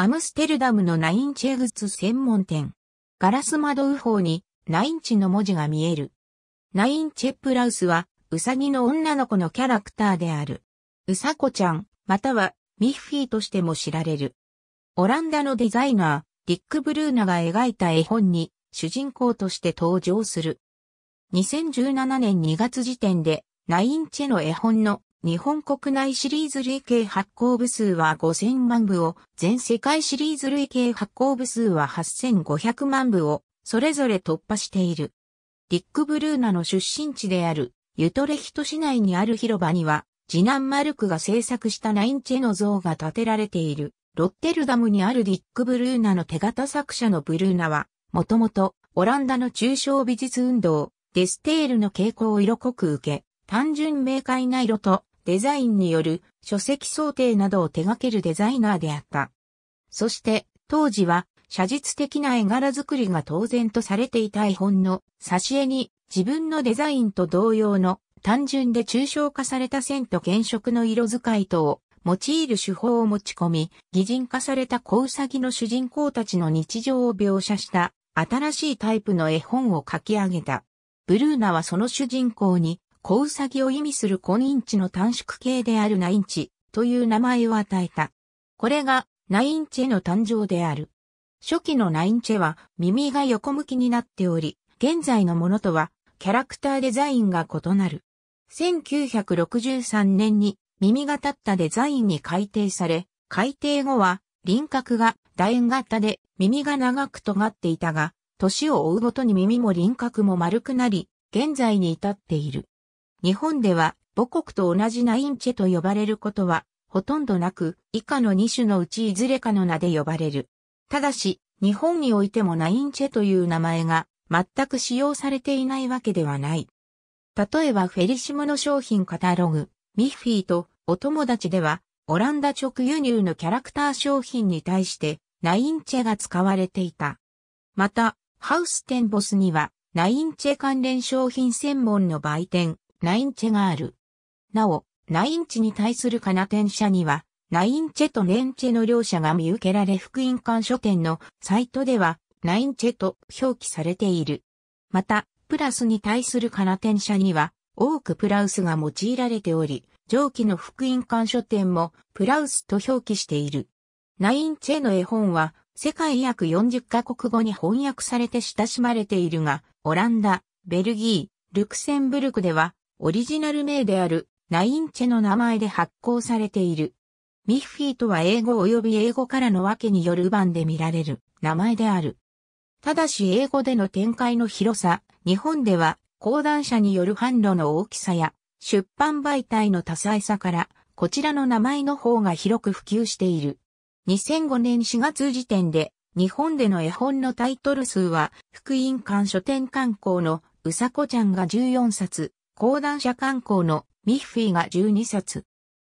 アムステルダムのナインチェグツ専門店。ガラス窓右方にナインチの文字が見える。ナインチェプラウスはウサギの女の子のキャラクターである。ウサコちゃん、またはミッフィーとしても知られる。オランダのデザイナー、ディック・ブルーナが描いた絵本に主人公として登場する。2017年2月時点でナインチェの絵本の日本国内シリーズ累計発行部数は5000万部を、全世界シリーズ累計発行部数は8500万部を、それぞれ突破している。ディック・ブルーナの出身地である、ユトレヒト市内にある広場には、次男マルクが制作したナインチェの像が建てられている。ロッテルダムにあるディック・ブルーナの手形作者のブルーナは、もともとオランダの中小美術運動、デステールの傾向を色濃く受け、単純明快な色とデザインによる書籍想定などを手掛けるデザイナーであった。そして当時は写実的な絵柄作りが当然とされていた絵本の挿絵に自分のデザインと同様の単純で抽象化された線と原色の色使い等を用いる手法を持ち込み、擬人化された小兎の主人公たちの日常を描写した新しいタイプの絵本を書き上げた。ブルーナはその主人公に小ウサギを意味するコインチの短縮形であるナインチという名前を与えた。これがナインチェの誕生である。初期のナインチェは耳が横向きになっており、現在のものとはキャラクターデザインが異なる。1963年に耳が立ったデザインに改定され、改定後は輪郭が楕円型で耳が長く尖っていたが、年を追うごとに耳も輪郭も丸くなり、現在に至っている。日本では母国と同じナインチェと呼ばれることはほとんどなく、以下の2種のうちいずれかの名で呼ばれる。ただし、日本においてもナインチェという名前が全く使用されていないわけではない。例えばフェリシモの商品カタログ、ミッフィーとお友達では、オランダ直輸入のキャラクター商品に対して、ナインチェが使われていた。また、ハウステンボスには、ナインチェ関連商品専門の売店、ナインチェがある。なお、ナインチに対するカナテン社には、ナインチェとネンチェの両者が見受けられ福音館書店のサイトでは、ナインチェと表記されている。また、プラスに対するカナテン社には、多くプラウスが用いられており、上記の福音館書店もプラウスと表記している。ナインチェの絵本は世界約40カ国語に翻訳されて親しまれているが、オランダ、ベルギー、ルクセンブルクではオリジナル名であるナインチェの名前で発行されている。ミッフィーとは英語及び英語からの訳による版で見られる名前である。ただし英語での展開の広さ、日本では講談社による販路の大きさや出版媒体の多彩さからこちらの名前の方が広く普及している。2005年4月時点で日本での絵本のタイトル数は福音館書店刊行のうさこちゃんが14冊、講談社刊行のミッフィーが12冊。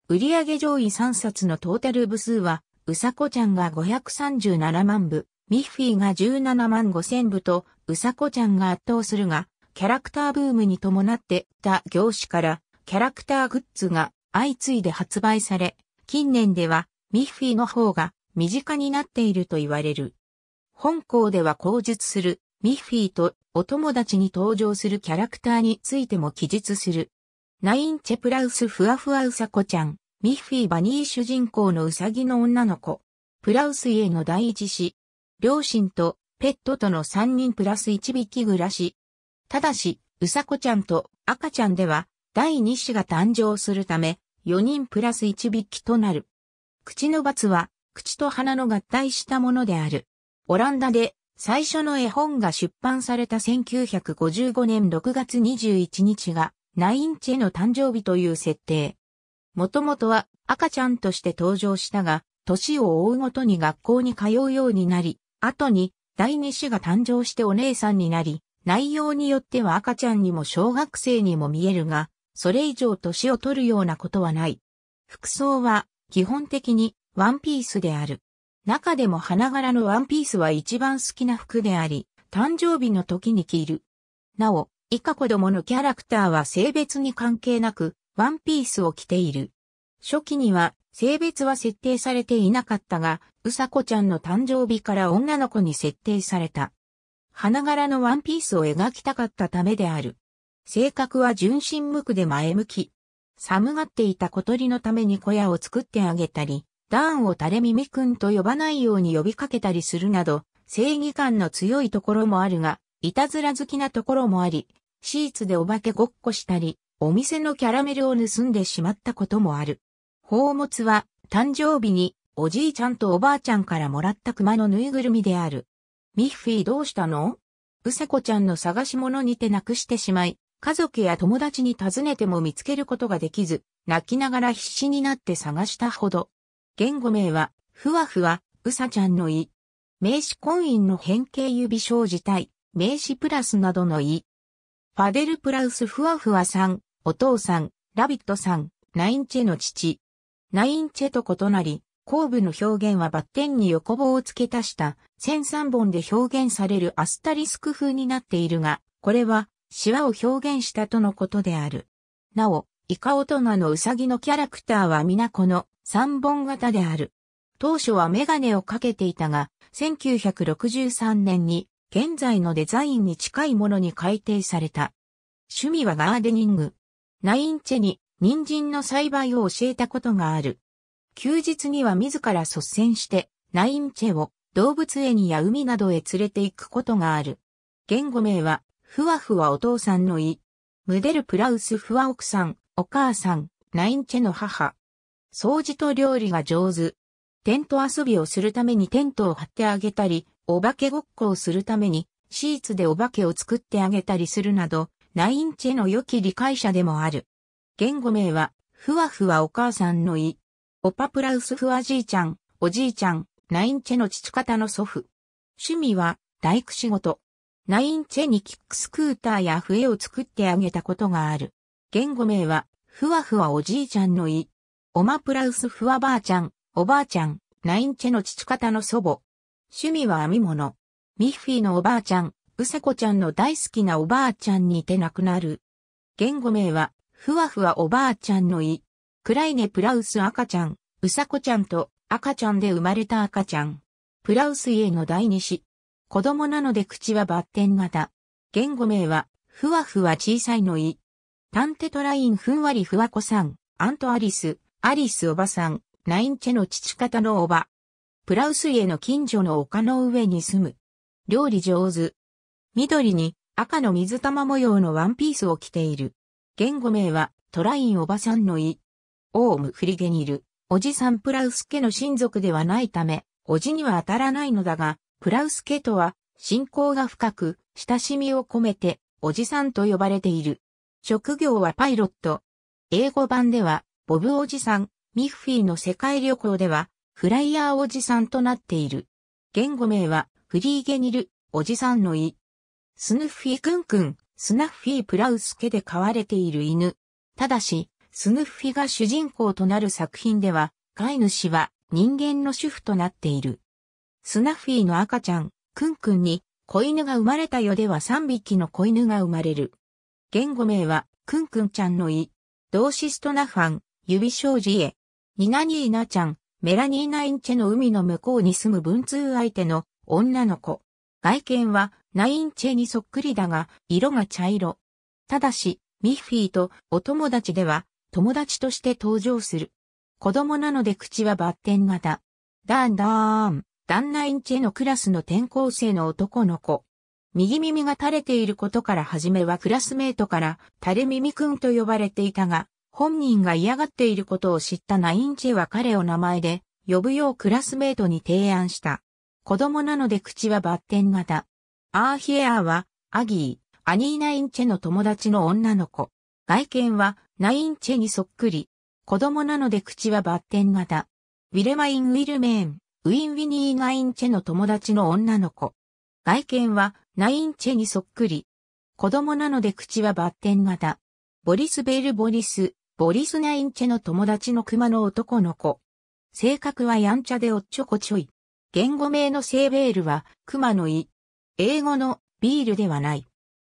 売上上位3冊のトータル部数は、うさこちゃんが537万部、ミッフィーが17万5千部と、うさこちゃんが圧倒するが、キャラクターブームに伴って他業種から、キャラクターグッズが相次いで発売され、近年ではミッフィーの方が身近になっていると言われる。本校では口述するミッフィーとお友達に登場するキャラクターについても記述する。ナインチェプラウスふわふわうさこちゃん、ミッフィーバニー主人公のうさぎの女の子、プラウス家の第一子、両親とペットとの三人プラス一匹暮らし。ただし、うさこちゃんと赤ちゃんでは第二子が誕生するため、四人プラス一匹となる。口の罰は、口と鼻の合体したものである。オランダで最初の絵本が出版された1955年6月21日が、ナインチェの誕生日という設定。もともとは赤ちゃんとして登場したが、年を追うごとに学校に通うようになり、後に第二子が誕生してお姉さんになり、内容によっては赤ちゃんにも小学生にも見えるが、それ以上年を取るようなことはない。服装は基本的にワンピースである。中でも花柄のワンピースは一番好きな服であり、誕生日の時に着る。なお、以下子供のキャラクターは性別に関係なく、ワンピースを着ている。初期には、性別は設定されていなかったが、うさこちゃんの誕生日から女の子に設定された。花柄のワンピースを描きたかったためである。性格は純真無垢で前向き。寒がっていた小鳥のために小屋を作ってあげたり、ダーンを垂れ耳くんと呼ばないように呼びかけたりするなど、正義感の強いところもあるが、いたずら好きなところもあり、シーツでお化けごっこしたり、お店のキャラメルを盗んでしまったこともある。宝物は、誕生日に、おじいちゃんとおばあちゃんからもらった熊のぬいぐるみである。ミッフィーどうしたのうさこちゃんの探し物にてなくしてしまい、家族や友達に尋ねても見つけることができず、泣きながら必死になって探したほど。言語名は、ふわふわ、うさちゃんのい。名詞婚姻の変形指小字体、名詞プラスなどのい。ファデル・プラウス・ふわふわさん、お父さん、ラビットさん、ナインチェの父。ナインチェと異なり、後部の表現はバッテンに横棒を付け足した0 3本で表現されるアスタリスク風になっているが、これは、シワを表現したとのことである。なお、イカオトナのウサギのキャラクターは皆この三本型である。当初はメガネをかけていたが、1963年に現在のデザインに近いものに改定された。趣味はガーデニング。ナインチェに人参の栽培を教えたことがある。休日には自ら率先してナインチェを動物園や海などへ連れて行くことがある。言語名は、ふわふわお父さんのい。ムデルプラウスふわ奥さん、お母さん、ナインチェの母。掃除と料理が上手。テント遊びをするためにテントを張ってあげたり、お化けごっこをするために、シーツでお化けを作ってあげたりするなど、ナインチェの良き理解者でもある。言語名は、ふわふわお母さんのい。オパプラウスふわじいちゃん、おじいちゃん、ナインチェの父方の祖父。趣味は、大工仕事。ナインチェにキックスクーターや笛を作ってあげたことがある。言語名は、ふわふわおじいちゃんのい。オマプラウスふわばあちゃん、おばあちゃん、ナインチェの父方の祖母。趣味は編み物。ミッフィーのおばあちゃん、うさこちゃんの大好きなおばあちゃんにて亡くなる。言語名は、ふわふわおばあちゃんのい。クライネプラウス赤ちゃん、うさこちゃんと赤ちゃんで生まれた赤ちゃん。プラウス家の第二子。子供なので口はバッテン型。言語名は、ふわふわ小さいのい。タンテトラインふんわりふわこさん、アントアリス、アリスおばさん、ナインチェの父方のおば。プラウス家の近所の丘の上に住む。料理上手。緑に赤の水玉模様のワンピースを着ている。言語名はトラインおばさんのい。オウムフリゲニル。おじさんプラウス家の親族ではないため、おじには当たらないのだが、プラウス家とは、信仰が深く、親しみを込めて、おじさんと呼ばれている。職業はパイロット。英語版では、ボブおじさん、ミッフィーの世界旅行では、フライヤーおじさんとなっている。言語名は、フリーゲニル、おじさんのい。スヌッフィーくんくん、スナッフィープラウス家で飼われている犬。ただし、スヌッフィが主人公となる作品では、飼い主は人間の主婦となっている。スナッフィーの赤ちゃん、くんくんに、子犬が生まれたよでは3匹の子犬が生まれる。言語名は、くんくんちゃんのい、ーシストナファン、指障子へ、ニナニーナちゃん、メラニーナインチェの海の向こうに住む文通相手の女の子。外見は、ナインチェにそっくりだが、色が茶色。ただし、ミッフィーとお友達では、友達として登場する。子供なので口はバッテン型。ダンダーン、ダンナインチェのクラスの転校生の男の子。右耳が垂れていることから初めはクラスメートから垂れ耳くんと呼ばれていたが、本人が嫌がっていることを知ったナインチェは彼を名前で呼ぶようクラスメートに提案した。子供なので口はバッテン型。アーヒエアはアギー、アニーナインチェの友達の女の子。外見はナインチェにそっくり。子供なので口はバッテン型。ウィレマイン・ウィルメーン、ウィン・ウィニー・ナインチェの友達の女の子。外見はナインチェにそっくり。子供なので口はバッテン型。ボリス・ベル・ボリス、ボリス・ナインチェの友達の熊の男の子。性格はやんちゃでおっちょこちょい。言語名のセーベールは熊の胃。英語のビールではない。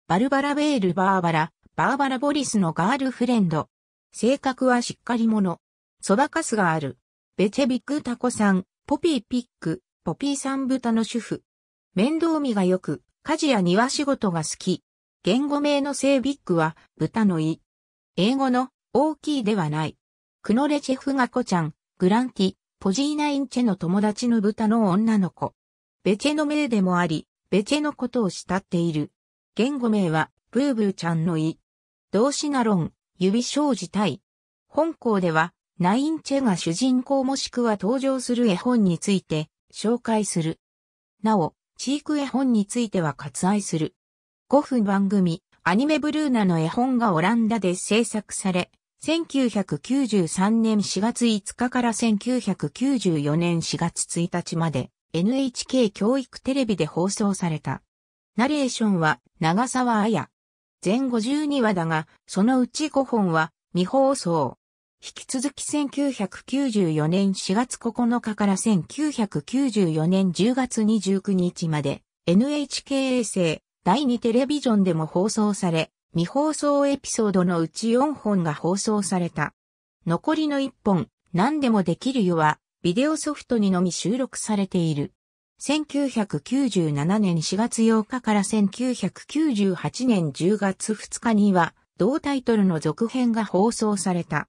バルバラ・ベール・バーバラ、バーバラ・ボリスのガールフレンド。性格はしっかり者。そばかすがある。ベチェビック・タコさん、ポピー・ピック、ポピーさん豚の主婦。面倒見が良く、家事や庭仕事が好き。言語名の性ビッグは豚の胃。英語の大きいではない。クノレチェフが子ちゃん、グランティ、ポジーナインチェの友達の豚の女の子。ベチェの名でもあり、ベチェのことを慕っている。言語名はブーブーちゃんの胃。動詞ロン、指生じい。本校では、ナインチェが主人公もしくは登場する絵本について紹介する。なお、チーク絵本については割愛する。5分番組、アニメブルーナの絵本がオランダで制作され、1993年4月5日から1994年4月1日まで NHK 教育テレビで放送された。ナレーションは長沢彩。全52話だが、そのうち5本は未放送。引き続き1994年4月9日から1994年10月29日まで NHK 衛星第2テレビジョンでも放送され、未放送エピソードのうち4本が放送された。残りの1本、何でもできるよは、ビデオソフトにのみ収録されている。1997年4月8日から1998年10月2日には、同タイトルの続編が放送された。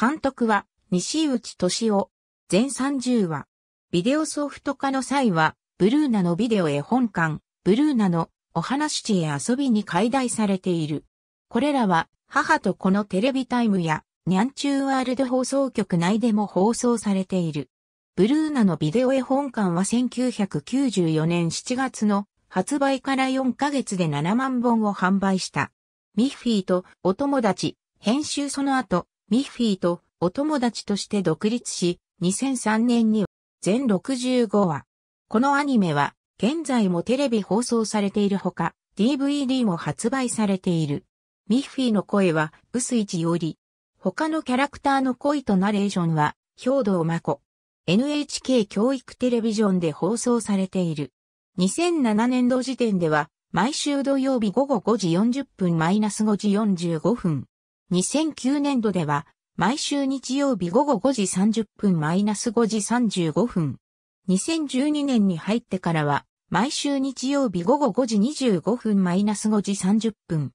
監督は西内敏夫。全30話。ビデオソフト化の際は、ブルーナのビデオ絵本館、ブルーナのお話地へ遊びに解題されている。これらは、母と子のテレビタイムや、ニャンチューワールド放送局内でも放送されている。ブルーナのビデオ絵本館は1994年7月の発売から4ヶ月で7万本を販売した。ミッフィーとお友達、編集その後、ミッフィーとお友達として独立し、2003年には全65話。このアニメは現在もテレビ放送されているほか、DVD も発売されている。ミッフィーの声は、薄市より。他のキャラクターの恋とナレーションは、兵道真子。NHK 教育テレビジョンで放送されている。2007年度時点では、毎週土曜日午後5時40分マイナス -5 時45分、2009年度では、毎週日曜日午後5時30分マイナス5時35分。2012年に入ってからは、毎週日曜日午後5時25分マイナス5時30分。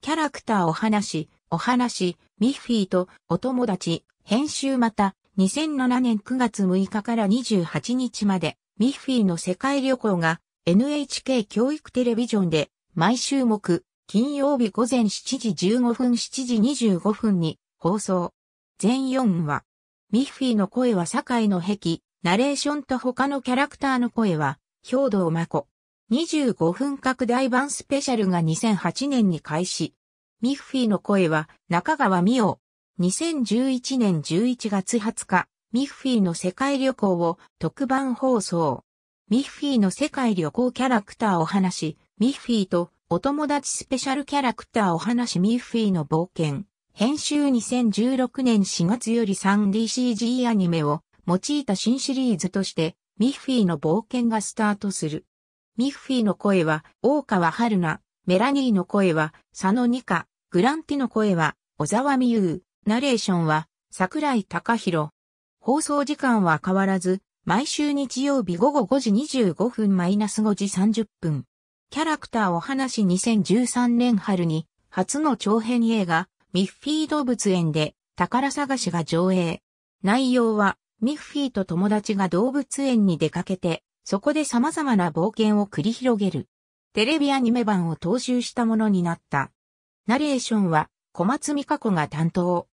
キャラクターお話、お話、ミッフィーとお友達、編集また、2007年9月6日から28日まで、ミッフィーの世界旅行が NHK 教育テレビジョンで毎週目、金曜日午前7時15分7時25分に放送。全4話。ミッフィーの声は堺の壁、ナレーションと他のキャラクターの声は、兵道真子。25分拡大版スペシャルが2008年に開始。ミッフィーの声は中川美桜。2011年11月20日、ミッフィーの世界旅行を特番放送。ミッフィーの世界旅行キャラクターを話し、ミッフィーとお友達スペシャルキャラクターお話ミッフィーの冒険。編集2016年4月より 3DCG アニメを用いた新シリーズとして、ミッフィーの冒険がスタートする。ミッフィーの声は、大川春菜、メラニーの声は、佐野二花、グランティの声は、小沢美優、ナレーションは、桜井隆弘。放送時間は変わらず、毎週日曜日午後5時25分マイナス -5 時30分。キャラクターを話し2013年春に初の長編映画ミッフィー動物園で宝探しが上映。内容はミッフィーと友達が動物園に出かけてそこで様々な冒険を繰り広げる。テレビアニメ版を踏襲したものになった。ナレーションは小松美香子が担当。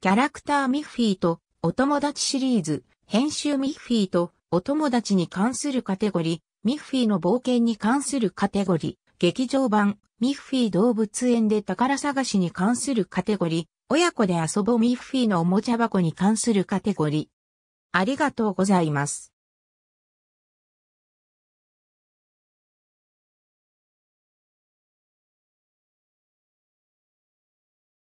キャラクターミッフィーとお友達シリーズ、編集ミッフィーとお友達に関するカテゴリー、ミッフィーの冒険に関するカテゴリー、劇場版、ミッフィー動物園で宝探しに関するカテゴリー、親子で遊ぼうミッフィーのおもちゃ箱に関するカテゴリー。ありがとうございます。